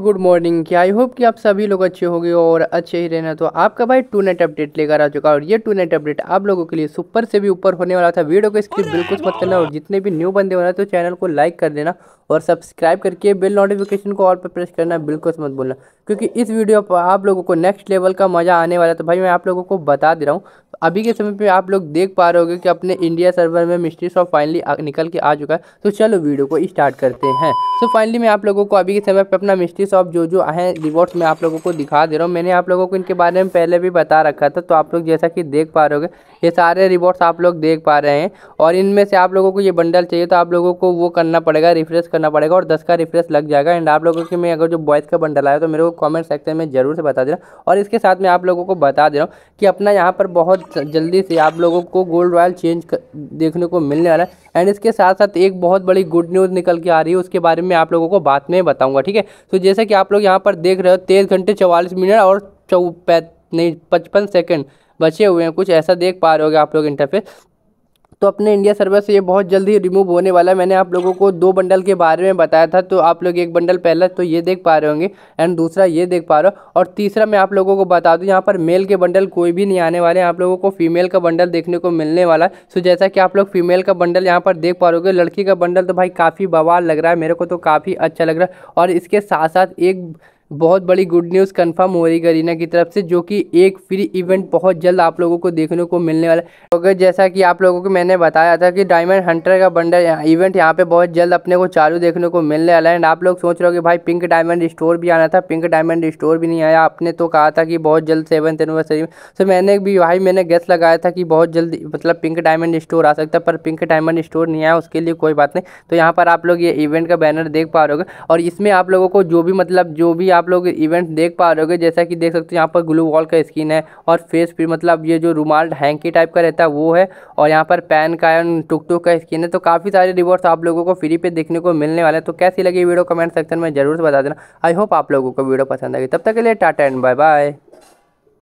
good morning क्या I hope कि आप सभी लोग अच्छे होंगे और अच्छे ही रहना तो आपका भाई टू नेट अपडेट लेकर आ चुका है और ये टू नेट अपडेट आप लोगों के लिए सुपर से भी ऊपर होने वाला था वीडियो को स्किप बिल्कुल मत करना और जितने भी न्यू बंदे होना तो चैनल को लाइक कर देना और सब्सक्राइब करके बिल नोटिफिकेशन को ऑल पर प्रेस करना बिल्कुल मत बोलना क्योंकि इस वीडियो पर आप लोगों को नेक्स्ट लेवल का मज़ा आने वाला तो भाई मैं आप लोगों को बता दे रहा हूँ अभी के समय पर आप लोग देख पा रहे हो कि अपने इंडिया सर्वर में मिस्ट्री शॉप फाइनली निकल के आ चुका है तो चलो वीडियो को स्टार्ट करते हैं तो फाइनली मैं आप लोगों को अभी के समय पर अपना मिस्ट्री ऑफ जो जो हैं रिवॉर्ड्स मैं आप लोगों को दिखा दे रहा हूँ मैंने आप लोगों को इनके बारे में पहले भी बता रखा था तो आप लोग जैसा कि देख पा रहे हो ये सारे रिवॉर्ड्स आप लोग देख पा रहे हैं और इनमें से आप लोगों को ये बंडल चाहिए तो आप लोगों को वो करना पड़ेगा रिफ्रेश करना पड़ेगा और दस का रिफ्रेश लग जाएगा एंड आप लोगों के मैं अगर जो बॉयज़ का बंडल आया तो मेरे को कॉमेंट सेक्शन में ज़रूर से बता हूँ और इसके साथ में आप लोगों को बता दे रहा हूँ कि अपना यहाँ पर बहुत जल्दी से आप लोगों को गोल्ड रॉयल चेंज देखने को मिलने वाला है एंड इसके साथ साथ एक बहुत बड़ी गुड न्यूज़ निकल के आ रही है उसके बारे में आप लोगों को बात में बताऊंगा ठीक है तो जैसे जैसा कि आप लोग यहाँ पर देख रहे हो तेईस घंटे चौवालीस मिनट और चौ नहीं पचपन सेकेंड बचे हुए हैं कुछ ऐसा देख पा रहे होगे आप लोग इंटरफेस तो अपने इंडिया सर्वर से ये बहुत जल्दी रिमूव होने वाला है मैंने आप लोगों को दो बंडल के बारे में बताया था तो आप लोग एक बंडल पहला तो ये देख पा रहे होंगे एंड दूसरा ये देख पा रहे हो और तीसरा मैं आप लोगों को बता दूं यहाँ पर मेल के बंडल कोई भी नहीं आने वाले हैं आप लोगों को फीमेल का बंडल देखने को मिलने वाला है सो जैसा कि आप लोग फीमेल का बंडल यहाँ पर देख पा रहे हो लड़की का बंडल तो भाई काफ़ी बवाल लग रहा है मेरे को तो काफ़ी अच्छा लग रहा है और इसके साथ साथ एक बहुत बड़ी गुड न्यूज़ कंफर्म हो रही गरीना की तरफ से जो कि एक फ्री इवेंट बहुत जल्द आप लोगों को देखने को मिलने वाला है तो अगर जैसा कि आप लोगों को मैंने बताया था कि डायमंड हंटर का बंडल इवेंट यहाँ पे बहुत जल्द अपने को चालू देखने को मिलने वाला है एंड आप लोग सोच रहे हो कि भाई पिंक डायमंड स्टोर भी आना था पिंक डायमंड स्टोर भी नहीं आया आपने तो कहा था कि बहुत जल्द सेवन्थ एनिवर्सरी में तो मैंने भी भाई मैंने गैस लगाया था कि बहुत जल्द मतलब पिंक डायमंड स्टोर आ सकता पर पिंक डायमंड स्टोर नहीं आया उसके लिए कोई बात नहीं तो यहाँ पर आप लोग ये इवेंट का बैनर देख पा रहे हो और इसमें आप लोगों को जो भी मतलब जो भी आप लोग इवेंट देख पा रहे हो जैसा कि देख सकते हो यहाँ पर ग्लू वॉल का स्किन है और फेस पे मतलब ये जो रुमाल हैंकी टाइप का रहता है वो है और यहाँ पर पैन का टुक टुक का स्किन है तो काफ़ी सारे रिवॉर्ड्स आप लोगों को फ्री पे देखने को मिलने वाले हैं तो कैसी लगी वीडियो कमेंट सेक्शन में जरूर से बता देना आई होप आप लोगों को वीडियो पसंद आएगी तब तक के लिए टाटा एंड बाय बाय